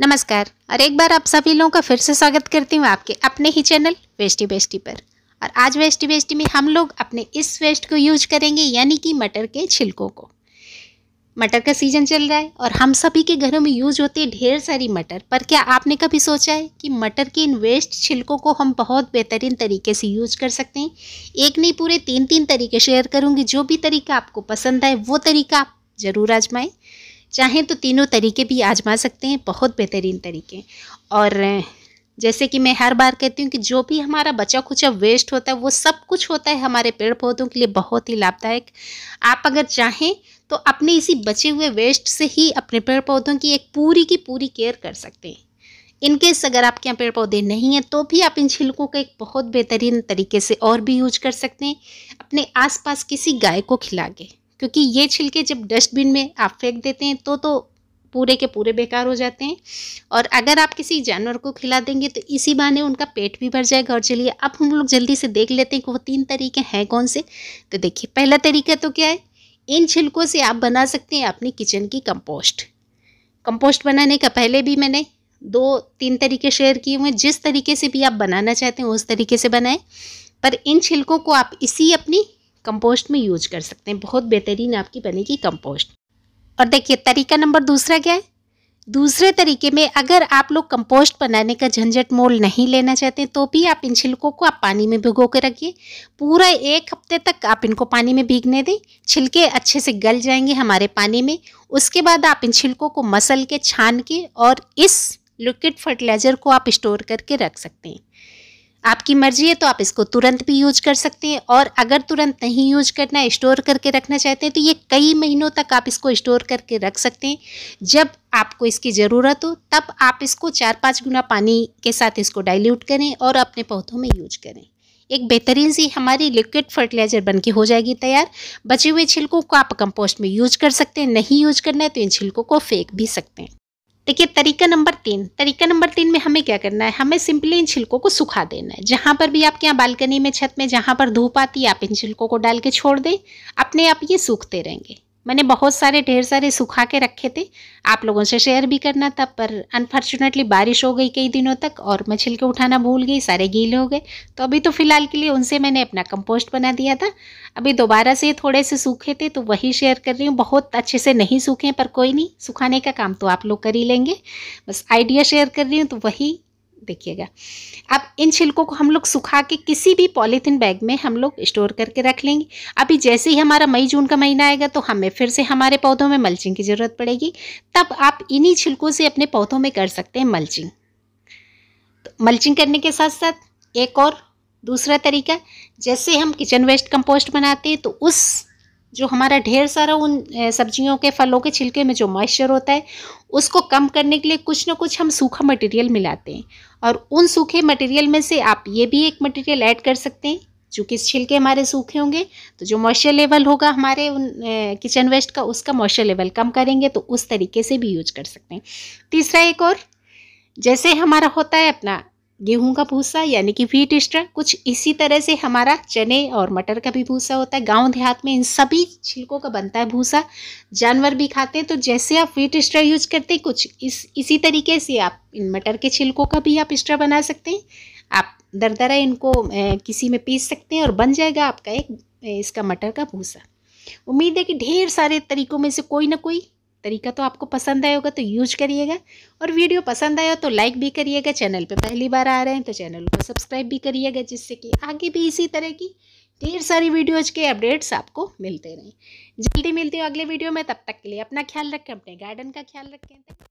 नमस्कार और एक बार आप सभी लोगों का फिर से स्वागत करती हूँ आपके अपने ही चैनल वेस्टी वेस्टी पर और आज वेस्टी वेस्टी में हम लोग अपने इस वेस्ट को यूज करेंगे यानी कि मटर के छिलकों को मटर का सीजन चल रहा है और हम सभी के घरों में यूज होती है ढेर सारी मटर पर क्या आपने कभी सोचा है कि मटर के इन वेस्ट छिलकों को हम बहुत बेहतरीन तरीके से यूज कर सकते हैं एक नहीं पूरे तीन तीन तरीके शेयर करूँगी जो भी तरीका आपको पसंद आए वो तरीका आप ज़रूर आजमाएं चाहें तो तीनों तरीके भी आजमा सकते हैं बहुत बेहतरीन तरीके और जैसे कि मैं हर बार कहती हूँ कि जो भी हमारा बचा खुचा वेस्ट होता है वो सब कुछ होता है हमारे पेड़ पौधों के लिए बहुत ही लाभदायक आप अगर चाहें तो अपने इसी बचे हुए वेस्ट से ही अपने पेड़ पौधों की एक पूरी की पूरी केयर कर सकते हैं इनकेस अगर आपके यहाँ पेड़ पौधे नहीं हैं तो भी आप इन छिलकों का एक बहुत बेहतरीन तरीके से और भी यूज कर सकते हैं अपने आसपास किसी गाय को खिला के क्योंकि ये छिलके जब डस्टबिन में आप फेंक देते हैं तो तो पूरे के पूरे बेकार हो जाते हैं और अगर आप किसी जानवर को खिला देंगे तो इसी बहाने उनका पेट भी भर जाएगा और चलिए अब हम लोग जल्दी से देख लेते हैं कि वो तीन तरीके हैं कौन से तो देखिए पहला तरीका तो क्या है इन छिलकों से आप बना सकते हैं अपनी किचन की कंपोस्ट कंपोस्ट बनाने का पहले भी मैंने दो तीन तरीके शेयर किए हुए हैं जिस तरीके से भी आप बनाना चाहते हैं उस तरीके से बनाएं पर इन छिलकों को आप इसी अपनी कंपोस्ट में यूज कर सकते हैं बहुत बेहतरीन आपकी बनेगी कंपोस्ट और देखिए तरीका नंबर दूसरा क्या है दूसरे तरीके में अगर आप लोग कंपोस्ट बनाने का झंझट मोल नहीं लेना चाहते तो भी आप इन छिलकों को आप पानी में भिगो के रखिए पूरा एक हफ्ते तक आप इनको पानी में भीगने दें छिलके अच्छे से गल जाएंगे हमारे पानी में उसके बाद आप इन छिलकों को मसल के छान के और इस लिक्विड फर्टिलाइज़र को आप स्टोर करके रख सकते हैं आपकी मर्जी है तो आप इसको तुरंत भी यूज कर सकते हैं और अगर तुरंत नहीं यूज करना है स्टोर करके रखना चाहते हैं तो ये कई महीनों तक आप इसको स्टोर करके रख सकते हैं जब आपको इसकी ज़रूरत हो तब आप इसको चार पाँच गुना पानी के साथ इसको डाइल्यूट करें और अपने पौधों में यूज करें एक बेहतरीन सी हमारी लिक्विड फर्टिलाइजर बन के हो जाएगी तैयार बचे हुए छिलकों को आप कंपोस्ट में यूज कर सकते हैं नहीं यूज करना है तो इन छिलकों को फेंक भी सकते हैं देखिए तरीका नंबर तीन तरीका नंबर तीन में हमें क्या करना है हमें सिंपली इन छिलकों को सुखा देना है जहाँ पर भी आपके यहाँ बालकनी में छत में जहाँ पर धूप आती है आप इन छिलकों को डाल के छोड़ दें अपने आप ये सूखते रहेंगे मैंने बहुत सारे ढेर सारे सुखा के रखे थे आप लोगों से शेयर भी करना था पर अनफॉर्चुनेटली बारिश हो गई कई दिनों तक और मैं छिलके उठाना भूल गई सारे गीले हो गए तो अभी तो फ़िलहाल के लिए उनसे मैंने अपना कंपोस्ट बना दिया था अभी दोबारा से थोड़े से सूखे थे तो वही शेयर कर रही हूँ बहुत अच्छे से नहीं सूखे पर कोई नहीं सुखाने का काम तो आप लोग कर ही लेंगे बस आइडिया शेयर कर रही हूँ तो वही देखिएगा अब इन छिलकों को हम लोग सुखा के किसी भी पॉलीथिन बैग में हम लोग स्टोर करके रख लेंगे अभी जैसे ही हमारा मई जून का महीना आएगा तो हमें फिर से हमारे पौधों में मल्चिंग की ज़रूरत पड़ेगी तब आप इन्हीं छिलकों से अपने पौधों में कर सकते हैं मल्चिंग तो मल्चिंग करने के साथ साथ एक और दूसरा तरीका जैसे हम किचन वेस्ट कंपोस्ट बनाते हैं तो उस जो हमारा ढेर सारा उन सब्जियों के फलों के छिलके में जो मॉइस्चर होता है उसको कम करने के लिए कुछ ना कुछ हम सूखा मटेरियल मिलाते हैं और उन सूखे मटेरियल में से आप ये भी एक मटेरियल ऐड कर सकते हैं चूँकि छिलके हमारे सूखे होंगे तो जो मॉइस्चर लेवल होगा हमारे उन किचन वेस्ट का उसका मॉइस्चर लेवल कम करेंगे तो उस तरीके से भी यूज कर सकते हैं तीसरा एक और जैसे हमारा होता है अपना गेहूं का भूसा यानी कि व्हीट स्ट्रा कुछ इसी तरह से हमारा चने और मटर का भी भूसा होता है गांव देहात में इन सभी छिलकों का बनता है भूसा जानवर भी खाते हैं तो जैसे आप व्हीट स्ट्रा यूज करते हैं कुछ इस इसी तरीके से आप इन मटर के छिलकों का भी आप स्ट्रा बना सकते हैं आप दरदरा इनको किसी में पीस सकते हैं और बन जाएगा आपका एक इसका मटर का भूसा उम्मीद है कि ढेर सारे तरीक़ों में से कोई ना कोई तरीका तो आपको पसंद आया होगा तो यूज करिएगा और वीडियो पसंद आया तो लाइक भी करिएगा चैनल पे पहली बार आ रहे हैं तो चैनल को सब्सक्राइब भी करिएगा जिससे कि आगे भी इसी तरह की ढेर सारी वीडियोज के अपडेट्स आपको मिलते रहें जल्दी मिलती हूँ अगले वीडियो में तब तक के लिए अपना ख्याल रखें अपने गार्डन का ख्याल रखें